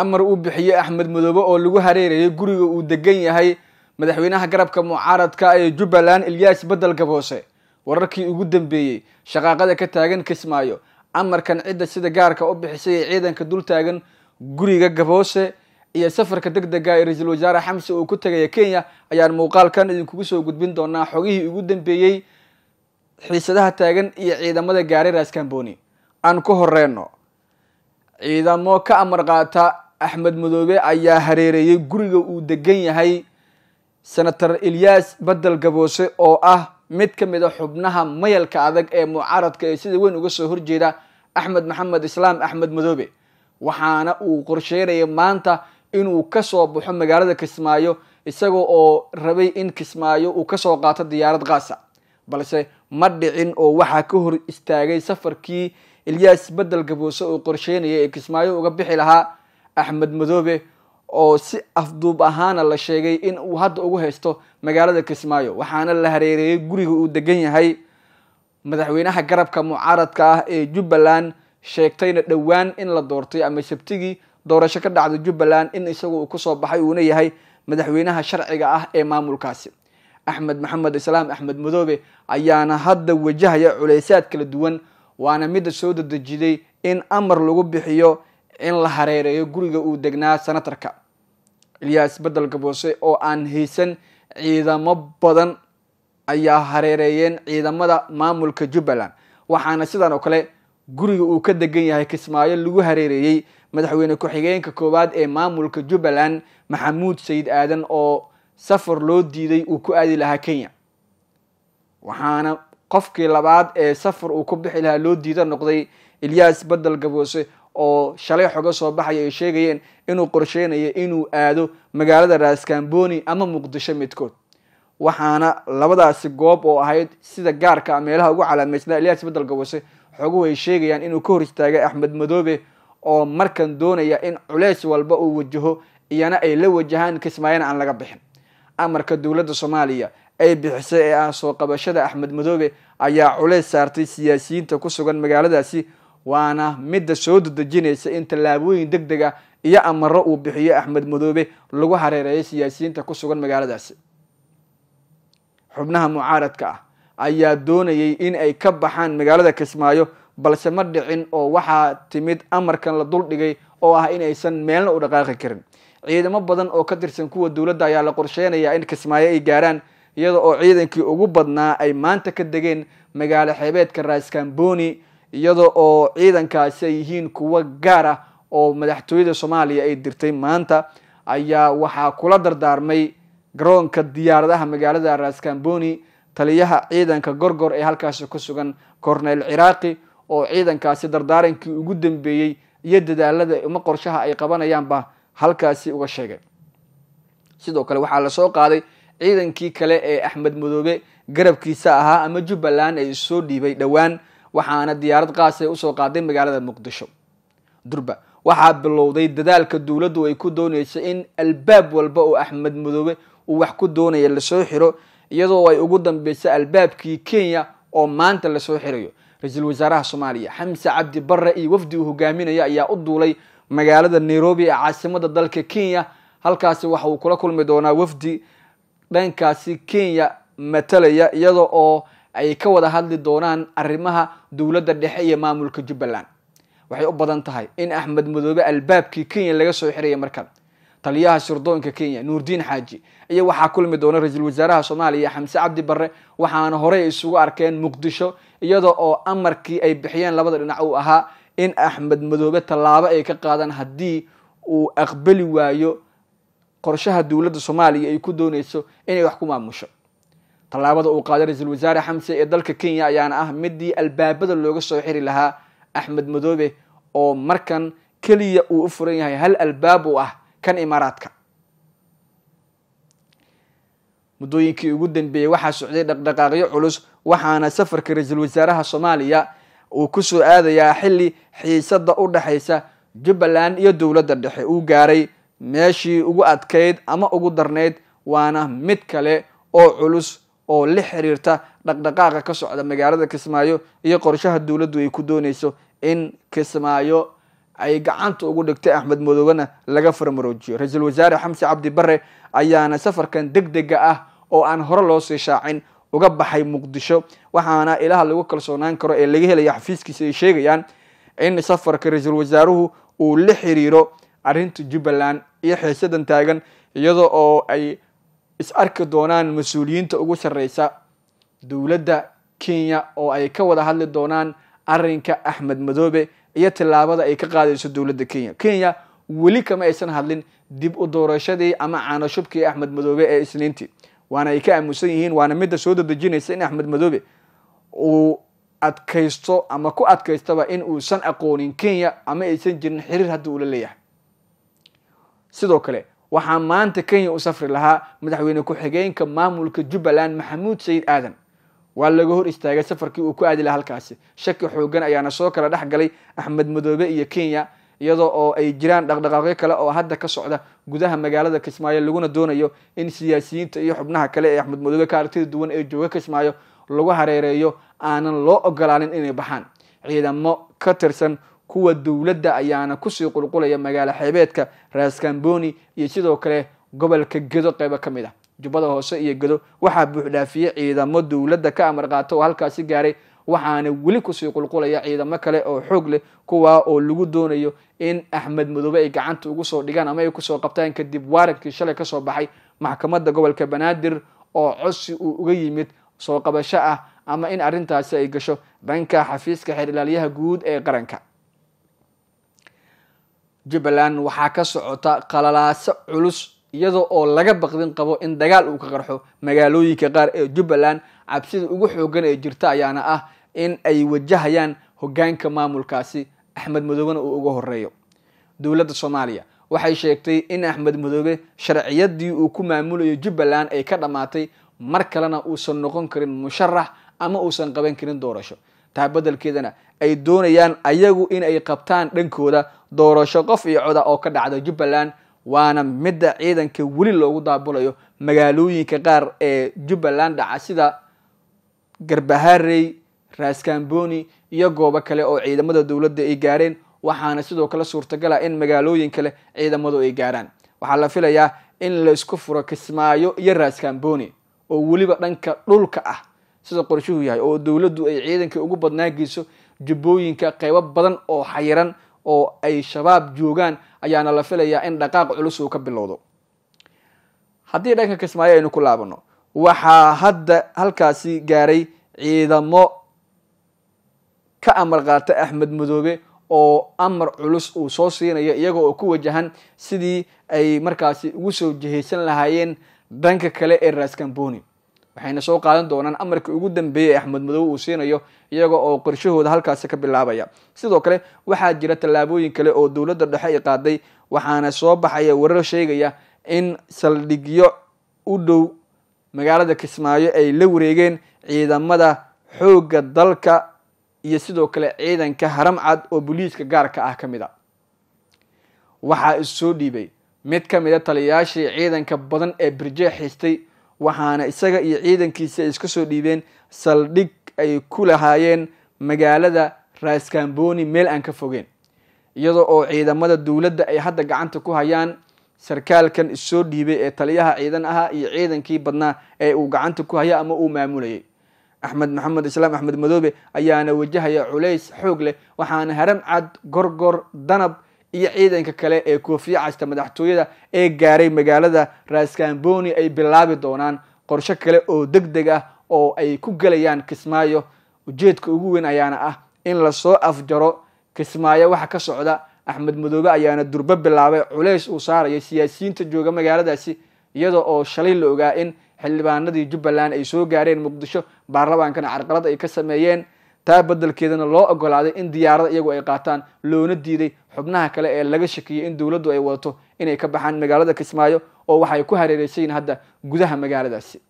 amar uu bixiyey axmed mudoobe oo lagu hareerayay guriga uu degan yahay madaxweynaha garabka mucaaradka ee jubbaland ilyaas bedel gaboose wararkii ugu dambeeyey shaqaaqada ka taagan kismaayo amarkan cidda sida gaarka u bixisay ee ciidanka dul taagan guriga gaboose iyo safarka deg dega ee ra-iisul wasaare xamse uu ku tegaya kenya ayaan muuqaalkan idinkugu soo gudbin doonaa xogihii ugu dambeeyey xiisadaha taagan iyo ciidamada gaari raaskambooni aan ku horeyno ciidamo ka amar qaata axmed madoobe ayaa hareereeyey guriga uu degan yahay senator ilyaas badel gaboose oo ah mid ka mid a ah xubnaha mayalka adag ee mucaaradka ee sida weyn uga soo horjeeda axmed maxamed islaam axmed madoobe waxaana uu qorsheynaya maanta inuu kasoo baxo magaalada kismaayo isaga oo rabay in kismaayo uu kasoo qaato diyaarad khaasa balse ma dhicin oo waxaa ka hor istaagay safarkii ilyaas bedel gaboose oo qorsheynaya ee kismaayo uga bixi lahaa axmed madoobe oo si afduub ahaana la sheegay in uu hadda ugu haysto magaalada kismaayo waxaana la hareereeyey guriga uu degan yahay madaxweynaha garabka mucaaradka ah ee jubbaland sheegtayna dhowaan in la doortay ama sabtigii doorasho ka dhacda jubbaland in isagu uu kusoo baxay uuna yahay madaxweynaha sharciga ah ee maamulkaasi axmed maxamed islaam axmed madoobe ayaana hadda wajahaya culeysaad kala duwan waana midda soo dadejiday in amar lagu bixiyo in la hareereeyo guriga uu degnaa senatarka ilyaas bedel gaboose oo aan haysan ciidamo badan ayaa hareereeyeen ciidamada maamulka jubbaland waxaana sidan oo kale guriga uu ka degan yahay kismaayo lagu hareereeyey madaxweyne ku-xigeenka koowaad ee maamulka jubbaland maxamuud sayid aadan oo safar loo diiday uu ku aadi lahaa kenya waxaana qofkii labaad ee safar uu ku bixi lahaa loo diida noqday ilyaas bedel gaboose oo shalay xoga soo baxaya ay sheegayeen inuu qorsheynayo inuu aado magaalada raskamboni ama muqdisho midkood waxaana labadaasi goob oo ahayd sida gaarka ah meelaha ugu calaamaysnaa eliyaas beddelka wase xoguhu ay sheegayaan inuu ka hor istaagay axmed madoobe oo markan doonaya in culeys walba uu wajaho iyana ay la wajahaan kismaayana aan laga bixin amarka dowladda soomaaliya ay bixisay ee ah soo qabashada axmed madoobe ayaa culeys saartay siyaasiyiinta ku sugan magaaladaasi waana midda soo dadejinaysa in tallaabooyin deg deg ah iyo amaro uu bixiyo axmed madoobe lagu hareereeyo siyaasiyiinta ku sugan magaaladaasi xubnaha mucaaradka ah ayaa doonayay in ay ka baxaan magaalada kismaayo balse ma dhicin oo waxaa timid amarkan la duldhigay oo ah in aysan meelna u dhaqaaqi karin ciidamo badan oo ka tirsan kuwa dowladda ayaa la qorsheynayaa in kismaayo ay gaaraan iyada oo ciidankii ugu badnaa ay maanta ka degeen magaalo xeebeedka raaskaamboni iyada oo ciidankaasi ay yihiin kuwo gaar ah oo madaxtooyada soomaaliya ay dirtay maanta ayaa waxaa kula dardaarmay garoonka diyaaradaha magaalada raskamboni taliyaha ciidanka gorgor ee halkaasi ku sugan cornel ciraaqi oo ciidankaasi dardaarankii ugu dambeeyey iyo dadaalada uma qorshaha ay qabanayaanba halkaasi uga sheegay sidoo kale waxaa lasoo qaaday ciidankii kale ee axmed madoobe garabkiisa ahaa ama jubbaland ee soo dhiibay dhowaan waxaana diyaarad qaasay usoo qaaday magaalada muqdisho durba waxaa bilowday dadaalka dowladdu ay ku doonaysa in albaab walba oo axmed mudoobe uu wax ku doonaya lasoo xiro iyadoo ay ugu dambeysay albaabkii kenya oo maanta lasoo xirayo ra-iisul wasaaraha soomaaliya xamse cabdi barre iyo wafdi uu hogaaminaya ayaa u duulay magaalada nairobi ee caasimada dalka kenya halkaasi waxa uu kula kulmi doonaa wafdi dhankaasi kenya matalaya iyada oo ay ka wada hadli doonaan arrimaha dowladda dhexe iyo maamulka jubbaland waxay u badan tahay in axmed madoobe albaabkii kenya laga soo xiraya markan taliyaha sirdoonka kenya nuurdiin xaaji iyo waxaa kulmi doona ra-iisul wasaaraha soomaaliya xamse cabdi barre waxaana horey isugu arkeen muqdisho iyada oo amarkii ay bixiyeen labada dhinac uu ahaa in axmed madoobe tallaabo ay ka qaadaan haddii uu aqbali waayo qorshaha dowladda soomaaliya ay ku dooneyso inay wax ku maamusho tallaabada uu qaaday ra-iisul wasaare xamse ee dalka kenya ayaana ah midii albaabada looga soo xiri lahaa axmed madoobe oo markan keliya uu u furan yahay hal albaab uu ah kan imaaraadka muddooyinkii ugu dambeeyey waxaa socday dhaqdhaqaaqyo culus waxaana safarka ra-iisul wasaaraha soomaaliya uu kusoo aadayaa xilli xiisadda u dhexaysa jubbaland iyo dowladda dhexe uu gaaray meeshii ugu adkayd ama ugu darnayd waana mid kale oo culus oo la xiriirta dhaqdhaqaaqa ka socda magaalada kismaayo iyo qorshaha dowladdu ay ku dooneyso in kismaayo ay gacanta ugu dhigtay axmed madowena laga farmaroojiyo ra-iisul wasaare xamse cabdi bare ayaana safarkan deg dega ah oo aan hore loo sii shaacin uga baxay muqdisho waxaana ilaha lagu kalsoonaan karo ee laga helaya xafiiskiisa ay sheegayaan in safarka ra-iisul wasaaruhu uu la xiriiro arrinta jubbaland iyo xiisadan taagan iyada oo ay is arki doonaan mas-uuliyiinta ugu sarreysa dowladda kenya oo ay ka wada hadli doonaan arrinka axmed madoobe iyo tillaabada ay ka qaadayso dowladda kenya kenya weli kama aysan hadlin dib u doorashadii ama caanoshubkii axmed madoobe ee isniintii waana ay ka aamusan yihiin waana midda soo dadejinaysa in axmed madoobe uu adkaysto ama ku adkaystaba in uusan aqoonin kenya ama aysan jirin xiriir hadda uula leeyahay sidoo kale waxaa maanta kenya u safri lahaa madaxweyne ku-xigeenka maamulka jubbaland maxamuud sayid aadan waa laga hor istaagay safarkii uu ku aadi laha halkaasi shaki xoogan ayaana soo kala dhex galay axmed madoobe iyo kenya iyadoo oo ay jiraan dhaqdhaqaaqyo kale oo hadda ka socda gudaha magaalada kismaayo laguna doonayo in siyaasiyiinta iyo xubnaha kale ee axmed madoobe ka aragtida duwan ee jooga kismaayo lagu hareereeyo aanan loo ogolaanin inay baxaan ciidamo ka tirsan kuwa dowladda ayaana kusii qulqulaya magaalo xeebeedka raaskamboni iyo sidoo kale gobolka gedo qeybo ka mid ah jubbada hoose iyo gedo waxaa buuxdhaafiyey ciidamo dowladda ka amar qaata oo halkaasi gaaray waxaana weli kusii qulqulaya ciidamo kale oo xoog leh kuwa oo lagu doonayo in axmed madoobe ay gacanta ugu soo dhigaan ama ay kusoo qabtaan kadib waaradkii shalay kasoo baxay maxkamadda gobolka banaadir oo cosi uu uga yimid soo qabasho ah ama in arrintaasi ay gasho dhanka xafiiska xeer ilaalyaha guud ee qaranka jubbaland waxaa ka socota qalalaaso culus iyadoo oo laga baqdin qabo in dagaal uu ka qarxo magaalooyinka qaar ee jubbaland cabsida ugu xooggan ee jirta ayaana ah in ay wajahayaan hogaanka maamulkaasi axmed madoobena uu uga horreeyo dowladda soomaaliya waxay sheegtay in axmed madoobe sharciyadii uu ku maamulayo jubbaland ay ka dhammaatay mar kalena uusan noqon karin musharax ama uusan qaban karin doorasho taa bedelkeedana ay doonayaan ayagu in ay qabtaan dhankooda doorasho qof iyo coda oo ka dhacda jubbaland waana midda ciidanka weli loogu daabulayo magaalooyinka qaar ee jubbaland dhaca sida garbaharey raskamboni iyo goobo kale oo ciidamada dowladda ay gaareen waxaana sidoo kale suurtagala in magaalooyin kale ciidamadu ay gaaraan waxaa la filayaa in la isku furo kismaayo iyo raskamboni oo weliba dhanka dhulka ah sida qorshuhu yahay oo dowladdu ay ciidankai ugu badnaageyso jubbooyinka qeybo badan oo xayiran oo ay shabaab joogaan ayaana la filayaa in dhaqaaq culus uu ka bilowdo haddii dhanka kismaayo aynu ku laabano waxaa hadda halkaasi gaaray ciidamo ka amar qaata axmed madoobe oo amar culus uu soo siinayo iyagoo oo ku wajahan sidii ay markaasi ugu soo jihaysan lahaayeen dhanka kale ee raaskambooni waxayna soo qaadan doonaan amarkii ugu dambeeyay axmed madow uu siinayo iyaga oo qorshahooda halkaasi ka bilaabaya sidoo kale waxaa jira tallaabooyin kale oo dowladda dhexe ay qaaday waxaana soo baxaya warar sheegaya in saldhigyo u dhow magaalada kismaayo ay la wareegeen ciidamada xoogga dalka iyo sidoo kale ciidanka haram cad oo booliiska gaarka ah ka mid a waxaa issoo dhiibay mid ka mid a taliyayaashii ciidanka badan ee birje haystay waxaana isaga iyo ciidankiisa ay iska soo dhiibeen saldhig ay ku lahaayeen magaalada raskamboni meel aan ka fogeen iyadoo oo ciidamada dowladda ay hadda gacanta ku hayaan sarkaalkan issoo dhiibay ee taliyaha ciidan ahaa iyo ciidankii badnaa ee uu gacanta ku haya ama uu maamulayay axmed maxamed islaam axmed madoobe ayaana wajahaya culays xoog leh waxaana haram cad gorgor danab iyo ciidanka kale ee koofiya casta madaxtooyada ee gaaray magaalada raskamboni ay bilaabi doonaan qorsho kale oo deg deg ah oo ay ku gelayaan kismaayo ujeedka ugu weyn ayaana ah in lasoo afjaro kismaayo waxa ka socda axmed madoobe ayaana durbo bilaabay culays uu saaraya siyaasiyiinta jooga magaaladaasi iyada oo shalay la ogaa in xildhibaanadii jubbaland ay soo gaareen muqdisho baarlamaankana carqalad ay ka sameeyeen taa bedelkeedana loo ogolaaday in diyaarada iyagu ay qaataan loona diiday xubnaha kale ee laga shakiyey in dowladdu ay wadato inay ka baxaan magaalada kismaayo oo waxay ku hareereysayiin hadda gudaha magaaladaasi